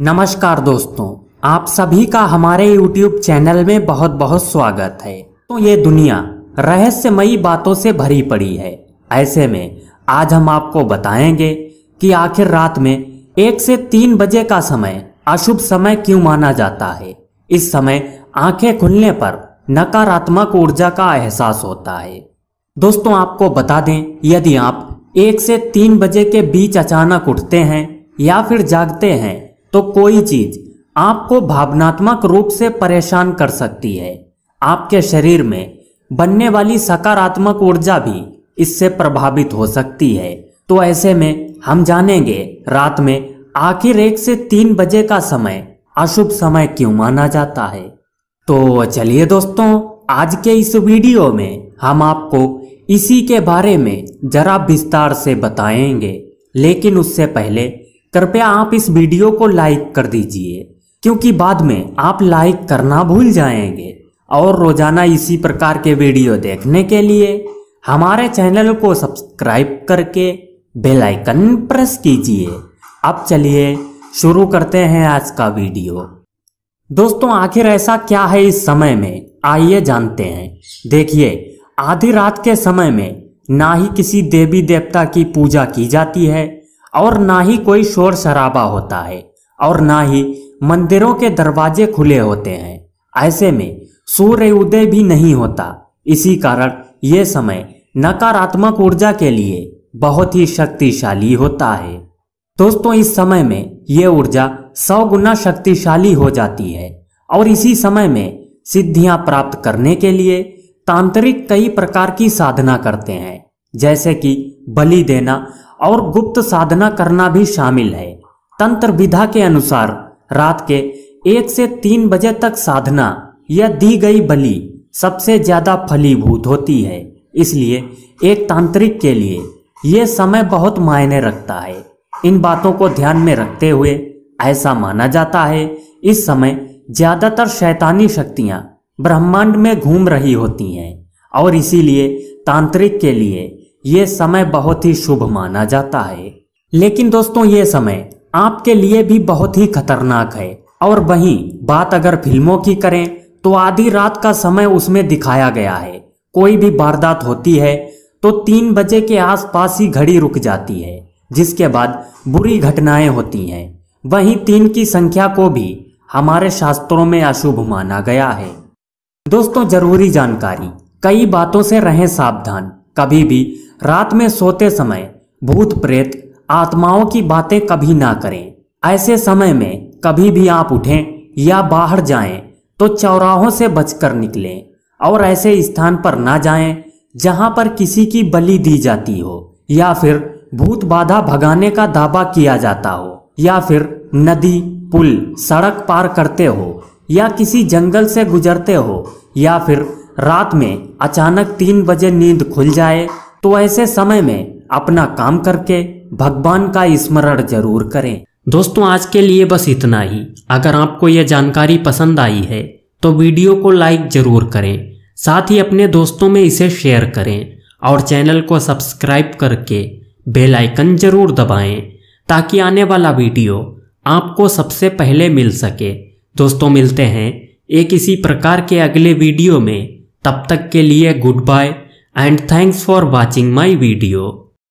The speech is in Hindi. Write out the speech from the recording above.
नमस्कार दोस्तों आप सभी का हमारे YouTube चैनल में बहुत बहुत स्वागत है तो ये दुनिया रहस्यमयी बातों से भरी पड़ी है ऐसे में आज हम आपको बताएंगे कि आखिर रात में एक से तीन बजे का समय अशुभ समय क्यों माना जाता है इस समय आंखें खुलने पर नकारात्मक ऊर्जा का एहसास होता है दोस्तों आपको बता दें यदि आप एक से तीन बजे के बीच अचानक उठते हैं या फिर जागते हैं तो कोई चीज आपको भावनात्मक रूप से परेशान कर सकती है आपके शरीर में बनने वाली सकारात्मक ऊर्जा भी इससे प्रभावित हो सकती है तो ऐसे में हम जानेंगे रात में आखिर एक से तीन बजे का समय अशुभ समय क्यों माना जाता है तो चलिए दोस्तों आज के इस वीडियो में हम आपको इसी के बारे में जरा विस्तार से बताएंगे लेकिन उससे पहले कृपया आप इस वीडियो को लाइक कर दीजिए क्योंकि बाद में आप लाइक करना भूल जाएंगे और रोजाना इसी प्रकार के वीडियो देखने के लिए हमारे चैनल को सब्सक्राइब करके बेल आइकन प्रेस कीजिए अब चलिए शुरू करते हैं आज का वीडियो दोस्तों आखिर ऐसा क्या है इस समय में आइए जानते हैं देखिए आधी रात के समय में ना ही किसी देवी देवता की पूजा की जाती है और ना ही कोई शोर शराबा होता है और ना ही मंदिरों के दरवाजे खुले होते हैं ऐसे में सूर्य उदय भी नहीं होता इसी कारण ये समय नकारात्मक ऊर्जा के लिए बहुत ही शक्तिशाली होता है दोस्तों इस समय में ये ऊर्जा सौ गुना शक्तिशाली हो जाती है और इसी समय में सिद्धियां प्राप्त करने के लिए तांत्रिक कई प्रकार की साधना करते हैं जैसे कि बलि देना और गुप्त साधना करना भी शामिल है तंत्र विधा के अनुसार रात के एक से तीन बजे तक साधना या दी गई बलि सबसे ज्यादा फलीभूत होती है इसलिए एक तांत्रिक के लिए यह समय बहुत मायने रखता है इन बातों को ध्यान में रखते हुए ऐसा माना जाता है इस समय ज्यादातर शैतानी शक्तियां ब्रह्मांड में घूम रही होती हैं और इसीलिए तांत्रिक के लिए ये समय बहुत ही शुभ माना जाता है लेकिन दोस्तों ये समय आपके लिए भी बहुत ही खतरनाक है और वहीं बात अगर फिल्मों की करें तो आधी रात का समय उसमें दिखाया गया है कोई भी वारदात होती है तो तीन बजे के आसपास ही घड़ी रुक जाती है जिसके बाद बुरी घटनाएं होती हैं वहीं तीन की संख्या को भी हमारे शास्त्रों में अशुभ माना गया है दोस्तों जरूरी जानकारी कई बातों से रहें सावधान कभी भी रात में सोते समय भूत प्रेत आत्माओं की बातें कभी ना करें ऐसे समय में कभी भी आप उठें या बाहर जाएं तो चौराहों से बचकर निकलें और ऐसे स्थान पर ना जाएं जहां पर किसी की बलि दी जाती हो या फिर भूत बाधा भगाने का दावा किया जाता हो या फिर नदी पुल सड़क पार करते हो या किसी जंगल से गुजरते हो या फिर रात में अचानक तीन बजे नींद खुल जाए तो ऐसे समय में अपना काम करके भगवान का स्मरण जरूर करें दोस्तों आज के लिए बस इतना ही अगर आपको यह जानकारी पसंद आई है तो वीडियो को लाइक जरूर करें साथ ही अपने दोस्तों में इसे शेयर करें और चैनल को सब्सक्राइब करके बेल आइकन जरूर दबाएं ताकि आने वाला वीडियो आपको सबसे पहले मिल सके दोस्तों मिलते हैं एक इसी प्रकार के अगले वीडियो में तब तक के लिए goodbye and thanks for watching my video